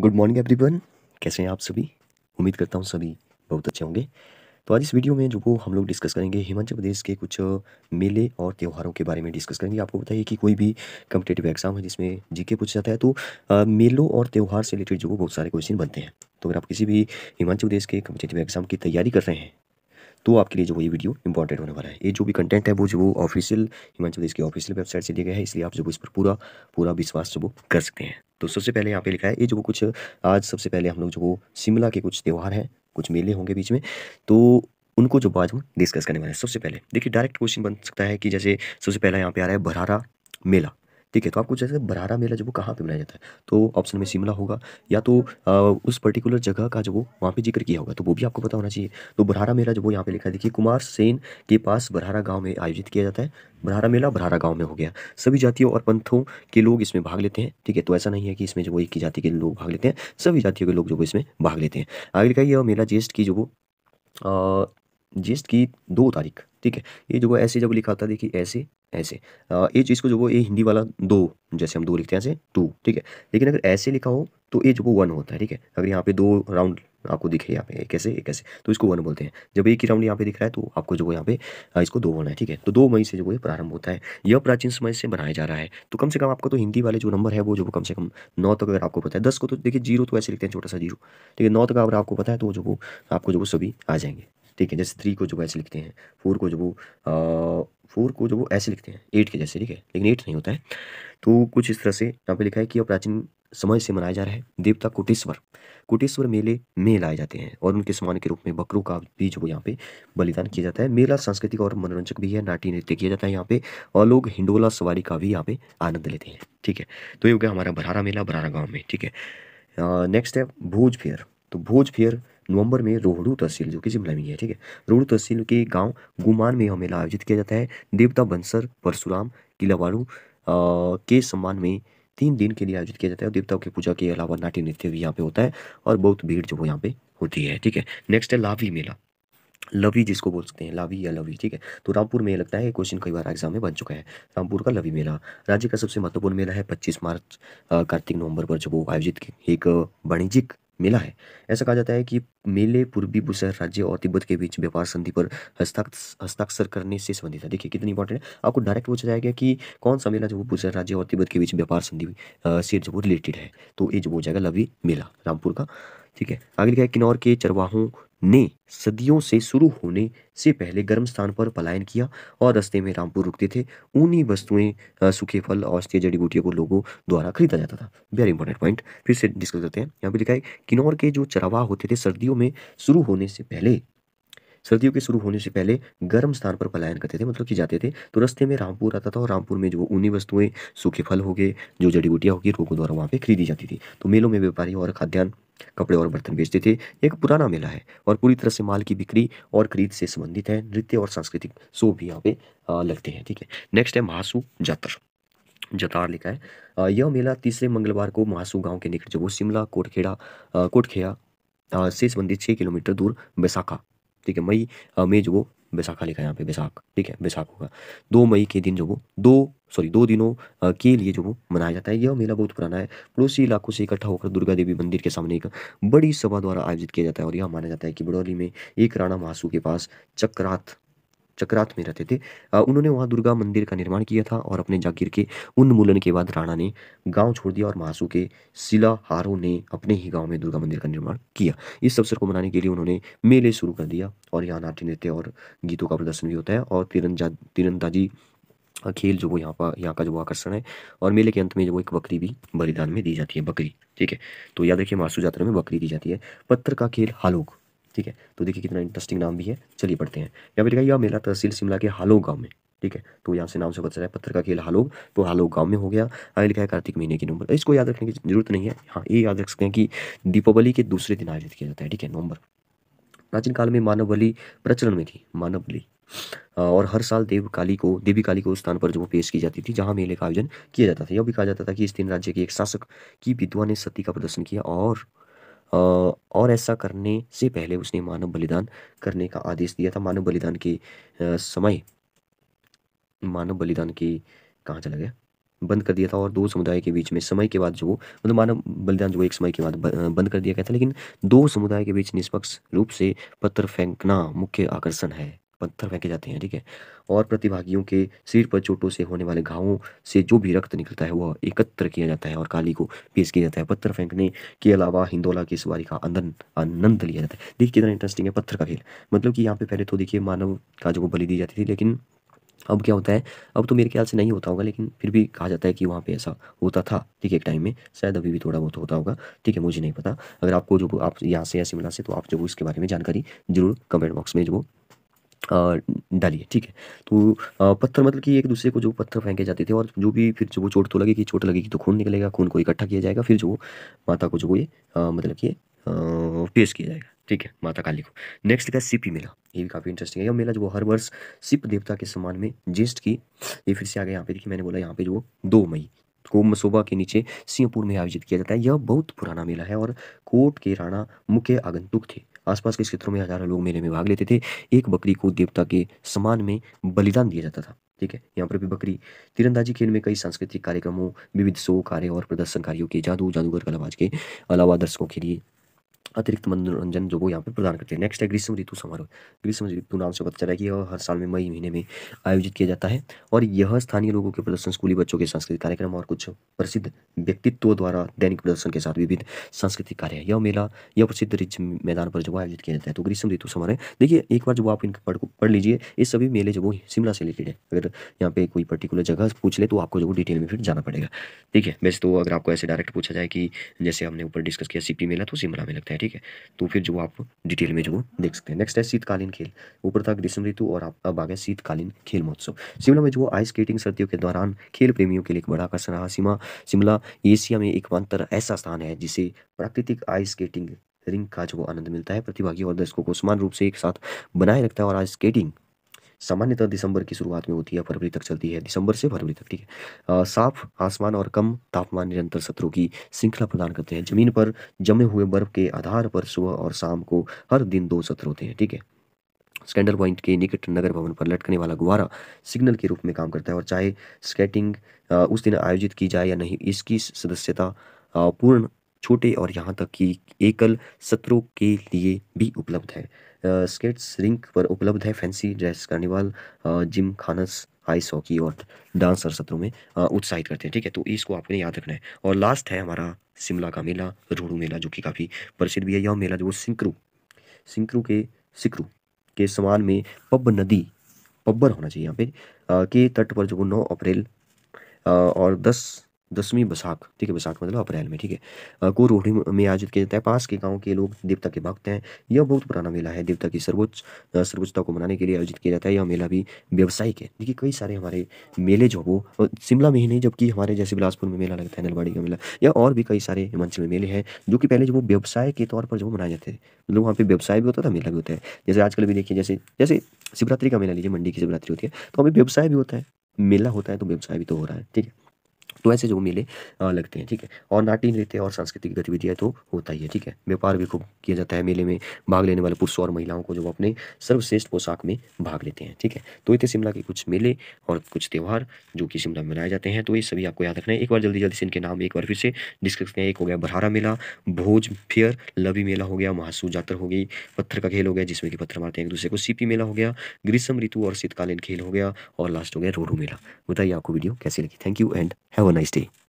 Good morning everyone कैसे हैं आप सभी उम्मीद करता हूँ सभी बहुत अच्छे होंगे तो आज इस वीडियो में जो हम लोग डिस्कस करेंगे हिमाचल प्रदेश के कुछ मेले और त्योहारों के बारे में डिस्कस करेंगे आपको बताइए कि कोई भी कम्पिटेटिव एग्जाम है जिसमें जीके पूछा जाता है तो आ, मेलों और त्यौहार से रिलेटेड जो वो बहुत सारे क्वेश्चन बनते हैं तो अगर आप किसी भी हिमाचल प्रदेश के कम्पिटेटिव एग्जाम की तैयारी कर रहे हैं तो आपके लिए जो ये वीडियो इंपॉर्टेंट होने वाला है ये जो भी कंटेंट है वो जो ऑफिशियल हिमाचल प्रदेश की ऑफिशियल वेबसाइट से दिया गया है इसलिए आप जो इस पर पूरा पूरा विश्वास जो वो कर सकते हैं तो सबसे पहले यहाँ पे लिखा है ये जो कुछ आज सबसे पहले हम लोग जो वो शिमला के कुछ त्यौहार हैं कुछ मेले होंगे बीच में तो उनको जो आज हम डिस्कस करने वाले हैं सबसे पहले देखिए डायरेक्ट क्वेश्चन बन सकता है कि जैसे सबसे पहला यहाँ पे आ रहा है भरारा मेला ठीक है तो आपको जैसे बरारा मेला जब वो कहाँ पर मनाया जाता है तो ऑप्शन में शिमला होगा या तो आ, उस पर्टिकुलर जगह का जो वो वहाँ पे जिक्र किया होगा तो वो भी आपको पता होना चाहिए तो बरारा मेला जो वो यहाँ पे लिखा है देखिए कुमार सेन के पास बरारा गाँव में आयोजित किया जाता है बरारा मेला बरारा गाँव में हो गया सभी जातियों और पंथों के लोग इसमें भाग लेते हैं ठीक है तो ऐसा नहीं है कि इसमें जो वो एक ही जाति के लोग भाग लेते हैं सभी जातियों के लोग जो वो इसमें भाग लेते हैं आगे लिखा यह मेला ज्येष्ठ की जो वो ज्येष्ठ की दो तारीख ठीक है ये जो ऐसे जब लिखा होता है देखिए ऐसे ऐसे ये चीज़ को जो वो ये हिंदी वाला दो जैसे हम दो लिखते हैं ऐसे टू ठीक है लेकिन अगर ऐसे लिखा हो तो ये जो वो वन होता है ठीक है अगर यहाँ पे दो राउंड आपको दिखे यहाँ पे एक ऐसे एक ऐसे तो इसको वन बोलते हैं जब एक ही राउंड यहाँ पे दिख रहा है तो आपको जो यहाँ पे इसको दो होना है ठीक है तो दो मई से जो है प्रारंभ होता है यह प्राचीन समय से बनाया जा रहा है तो कम से कम आपका तो हिंदी वाले जो नंबर है वो जो कम से कम नौ तक अगर आपको पता है दस को तो देखिए जीरो तो ऐसे लिखते हैं छोटा सा जीरो ठीक है नौ तक अगर आपको पता है तो जो वो आपको जो वो सभी आ जाएंगे ठीक है जैसे थ्री को जो ऐसे लिखते हैं फोर को जो वो फोर को जो वो ऐसे लिखते हैं एट के जैसे ठीक है लेकिन एट नहीं होता है तो कुछ इस तरह से यहाँ पे लिखा है कि प्राचीन समय से मनाया जा रहा है देवता कोटेश्वर कोटेश्वर मेले में लाए जाते हैं और उनके समान के रूप में बकरों का भी जो यहाँ पे बलिदान किया जाता है मेला सांस्कृतिक और मनोरंजक भी है नाट्य नृत्य किया जाता है यहाँ पे और लोग हिंडोला सवारी का भी यहाँ पे आनंद लेते हैं ठीक है तो ये हो गया हमारा बरारा मेला बरारा गाँव में ठीक है नेक्स्ट है भोज फेयर तो भोज फेयर नवंबर में रोहड़ू तहसील जो कि शिमला में है ठीक है रोहड़ू तहसील के गांव गुमान में यह मेला आयोजित किया जाता है देवता बंसर परशुराम किलावाड़ू के सम्मान में तीन दिन के लिए आयोजित किया जाता है देवताओं की पूजा के अलावा नाट्य नृत्य भी यहाँ पे होता है और बहुत भीड़ जो है यहाँ पे होती है ठीक है नेक्स्ट है लावी मेला लवी जिसको बोल सकते हैं लावी या लवी ठीक है तो रामपुर में लगता है क्वेश्चन कई बार एग्जाम में बन चुका है रामपुर का लवी मेला राज्य का सबसे महत्वपूर्ण मेला है 25 मार्च कार्तिक नवंबर पर जब वो आयोजित एक वाणिज्यिक मिला है ऐसा कहा जाता है कि मेले पूर्वी बुसहर राज्य और तिब्बत के बीच व्यापार संधि पर हस्ताक्षर करने से संबंधित है देखिए कितनी इंपॉर्टेंट है आपको डायरेक्ट पूछा जाएगा कि कौन सा मेला जो वो राज्य और तिब्बत के बीच व्यापार संधि से जो रिलेटेड है तो ये जो हो जाएगा लवी मेला रामपुर का ठीक है आगे लिखा है किन्नौर के चरवाहों ने सदियों से शुरू होने से पहले गर्म स्थान पर पलायन किया और रास्ते में रामपुर रुकते थे उन्हीं वस्तुएं सूखे फल औषधीय जड़ी बूटियों को लोगों द्वारा खरीदा जाता था वेरी इंपॉर्टेंट पॉइंट फिर से डिस्कस करते हैं यहाँ पे लिखा है किन्नौर के जो चरावाह होते थे सर्दियों में शुरू होने से पहले सर्दियों के शुरू होने से पहले गर्म स्थान पर पलायन करते थे मतलब कि जाते थे तो रस्ते में रामपुर आता था और रामपुर में जो ऊनी वस्तुएं सूखे फल हो गए जो जड़ी बूटियाँ होगी लोगों द्वारा वहाँ पर खरीदी जाती थी तो मेलों में व्यापारी और खाद्यान्न कपड़े और बर्तन बेचते थे एक पुराना मेला है और पूरी तरह से माल की बिक्री और खरीद से संबंधित है नृत्य और सांस्कृतिक शो भी यहाँ पे लगते हैं ठीक है नेक्स्ट है महासू जातर जतार लिखा है यह मेला तीसरे मंगलवार को महासू गांव के निकट जो वो शिमला कोटखेड़ा कोटखेड़ा से संबंधित छः किलोमीटर दूर बैसाखा ठीक है मई मई जो वो बैसाखा लिखा है यहाँ पे बैसाख ठीक है बैसाख होगा दो मई के दिन जो वो दो सॉरी दो दिनों के लिए जो वो मनाया जाता है यह मेला बहुत पुराना है पड़ोसी इलाकों से इकट्ठा होकर दुर्गा देवी मंदिर के सामने एक बड़ी सभा द्वारा आयोजित किया जाता है और यह माना जाता है कि बड़ौली में एक राणा महासू के पास चक्रात चक्रात में रहते थे उन्होंने वहाँ दुर्गा मंदिर का निर्माण किया था और अपने जागीर के उन्मूलन के बाद राणा ने गाँव छोड़ दिया और महासू के हारो ने अपने ही गाँव में दुर्गा मंदिर का निर्माण किया इस अवसर को मनाने के लिए उन्होंने मेले शुरू कर दिया और यहाँ नाट्य नृत्य और गीतों का प्रदर्शन भी होता है और तिरंजा तिरंदाजी खेल जो वो यहाँ पर यहाँ का जो आकर्षण है और मेले के अंत में जो वो एक बकरी भी बलिदान में दी जाती है बकरी ठीक है तो याद रखिए मासू यात्रा में बकरी दी जाती है पत्थर का खेल हालोक ठीक है तो देखिए कितना इंटरेस्टिंग नाम भी है चलिए पढ़ते हैं यहाँ पर लिखा यह मेला तहसील शिमला के हालोग गाँव में ठीक है तो यहाँ से नाम से पता चला है पत्थर का खेल हालोग तो हालोग गांव में हो गया आगे लिखा है कार्तिक महीने के नवंबर तो इसको याद रखने की जरूरत नहीं है हाँ ये याद रख सकते हैं कि दीपावली के दूसरे दिन आयोजित किया जाता है ठीक है नवंबर प्राचीन काल में मानव बलि प्रचलन में थी मानव बलि और हर साल देव काली को देवी काली को स्थान पर जो पेश की जाती थी जहाँ मेले का आयोजन किया जाता था यह भी कहा जाता था कि इस दिन राज्य के एक शासक की विधवा ने सती का प्रदर्शन किया और और ऐसा करने से पहले उसने मानव बलिदान करने का आदेश दिया था मानव बलिदान के समय मानव बलिदान की कहाँ चला गया बंद कर दिया था और दो समुदाय के बीच में समय के बाद जो मतलब मानव बलिदान जो एक समय के बाद बंद कर दिया गया था लेकिन दो समुदाय के बीच निष्पक्ष रूप से पत्थर फेंकना मुख्य आकर्षण है पत्थर फेंके जाते हैं ठीक है और प्रतिभागियों के सिर पर चोटों से होने वाले घावों से जो भी रक्त निकलता है वह एकत्र किया जाता है और काली को पेश किया जाता है पत्थर फेंकने के अलावा हिंदोला की सवारी का आनंद आनंद लिया जाता है देखिए कितना इंटरेस्टिंग है पत्थर का खेल मतलब कि यहाँ पे पहले तो देखिए मानव का को बलि दी जाती थी लेकिन अब क्या होता है अब तो मेरे ख्याल से नहीं होता होगा लेकिन फिर भी कहा जाता है कि वहाँ पे ऐसा होता था ठीक है एक टाइम में शायद अभी भी थोड़ा बहुत होता होगा ठीक है मुझे नहीं पता अगर आपको जो आप यहाँ से या शिमला से तो आप जो इसके बारे में जानकारी जरूर कमेंट बॉक्स में जो डालिए, ठीक है? तो पत्थर मतलब कि एक-दूसरे को जो पत्थर फेंके जाते थे और जो भी फिर जो वो चोट तो लगेगी, चोट लगेगी तो खून निकलेगा, खून को इकट्ठा किया जाएगा, फिर जो माता को जो ये मतलब कि पेश किया जाएगा, ठीक है? माता काली को। नेक्स्ट का सिपी मेला, ये भी काफ़ी इंटरेस्टिंग है। यह मेला जो हर वर्ष सिप देवता के सम्मान में ज्येष्ठ की ये फिर से आ गया यहाँ पे देखिए मैंने बोला यहाँ पे जो दो मई को मसोबा के नीचे सिंहपुर में आयोजित किया जाता है। यह बहुत पुराना मेला है और कोट के राणा मुख्य आगंतुक थे। आसपास के क्षेत्रों में हजारों लोग मेले में भाग लेते थे एक बकरी को देवता के समान में बलिदान दिया जाता था ठीक है यहाँ पर भी बकरी तीरंदाजी खेल में कई सांस्कृतिक कार्यक्रमों विविध शो कार्य और प्रदर्शनकारियों के जादू जादूगर कलाबाज के अलावा दर्शकों के लिए अतिरिक्त मनोरंजन जो वो यहाँ पर प्रदान करते हैं नेक्स्ट है ग्रीष्म ऋतु समारोह ग्रीष्म ऋतु नाम से पता चला कि यह हर साल में मई महीने में आयोजित किया जाता है और यह स्थानीय लोगों के प्रदर्शन स्कूली बच्चों के सांस्कृतिक कार्यक्रम और कुछ प्रसिद्ध व्यक्तित्व द्वारा दैनिक प्रदर्शन के साथ विविध सांस्कृतिक कार्य यह मेला यह प्रसिद्ध रिच मैदान पर जो आयोजित किया जाता है तो ग्रीष्म ऋतु समारोह देखिए एक बार जब आप इनके पढ़ पढ़ लीजिए ये सभी मेले जो वो शिमला से रिलेटेड है अगर यहाँ पे कोई पर्टिकुलर जगह पूछ ले तो आपको जो डिटेल में फिर जाना पड़ेगा ठीक है वैसे तो अगर आपको ऐसे डायरेक्ट पूछा जाए कि जैसे हमने ऊपर डिस्कस किया सीपी मेला तो शिमला में लगता है ठीक ठीक है तो फिर जो आप डिटेल में जो देख सकते हैं नेक्स्ट है शीतकालीन खेल ऊपर था ग्रीष्म ऋतु और आप अब आ गए शीतकालीन खेल महोत्सव शिमला में जो आइस स्केटिंग सर्दियों के दौरान खेल प्रेमियों के लिए एक बड़ा आकर्षण रहा सीमा शिमला एशिया में एकमात्र ऐसा स्थान है जिसे प्राकृतिक आइस स्केटिंग रिंग का जो आनंद मिलता है प्रतिभागी और दर्शकों को समान रूप से एक साथ बनाए रखता है और आइस स्केटिंग सामान्यतः दिसंबर की शुरुआत में होती है फरवरी तक चलती है दिसंबर से फरवरी तक ठीक है साफ आसमान और कम तापमान निरंतर सत्रों की श्रृंखला प्रदान करते हैं जमीन पर जमे हुए बर्फ के आधार पर सुबह और शाम को हर दिन दो सत्र होते हैं ठीक है स्कैंडल पॉइंट के निकट नगर भवन पर लटकने वाला गुब्बारा सिग्नल के रूप में काम करता है और चाहे स्केटिंग उस दिन आयोजित की जाए या नहीं इसकी सदस्यता पूर्ण छोटे और यहाँ तक कि एकल सत्रों के लिए भी उपलब्ध है स्केट्स रिंक पर उपलब्ध है fancy dress carnival gymkhanas ice hockey और डांसर सत्रों में उत्साहित करते हैं ठीक है तो इसको आपने याद रखना है और लास्ट है हमारा शिमला का मेला रोड़ू मेला जो कि काफ़ी प्रसिद्ध भी है यह मेला जो सिंकरू सिंकरू के सिकरू के समान में पब नदी पब्बर होना चाहिए यहाँ पे के तट पर जो नौ अप्रैल और दस दसवीं बैसाख ठीक है बैसाख मतलब अप्रैल में ठीक है को रोहड़ी में आयोजित किया जाता है पास के गांव के लोग देवता के भक्त हैं यह बहुत पुराना मेला है देवता की सर्वोच्च सर्वोच्चता को मनाने के लिए आयोजित किया जाता है यह मेला भी व्यावसायिक है देखिए कई सारे हमारे मेले जो वो शिमला में ही नहीं जबकि हमारे जैसे बिलासपुर में मेला लगता है नलवाड़ी का मेला या और भी कई सारे हिमाचल में मेले हैं जो कि पहले जो वो व्यवसाय के तौर पर जो मनाए जाते हैं मतलब वहाँ पर व्यवसाय भी होता था मेला भी होता है जैसे आजकल भी देखिए जैसे जैसे शिवरात्रि का मेला लीजिए मंडी की शिवरात्रि होती है तो हमें व्यवसाय भी होता है मेला होता है तो व्यवसाय भी तो हो रहा है ठीक है तो ऐसे जो मेले लगते हैं ठीक है और नाट्य नृत्य और सांस्कृतिक गतिविधियाँ तो होता ही है ठीक है व्यापार भी खूब किया जाता है मेले में भाग लेने वाले पुरुषों और महिलाओं को जो अपने सर्वश्रेष्ठ पोशाक में भाग लेते हैं ठीक है तो इतने शिमला के कुछ मेले और कुछ त्यौहार जो कि शिमला में मनाए जाते हैं तो ये सभी आपको याद रखना है एक बार जल्दी जल्दी से इनके नाम एक बार फिर से डिस्कस करें एक हो गया बरहारा मेला भोज फेयर लवी मेला हो गया महासू जातर हो गई पत्थर का खेल हो गया जिसमें कि पत्थर मारते हैं एक दूसरे को सीपी मेला हो गया ग्रीष्म ऋतु और शीतकालीन खेल हो गया और लास्ट हो गया रोहू मेला बताइए आपको वीडियो कैसी लगी thank you and have a nice day.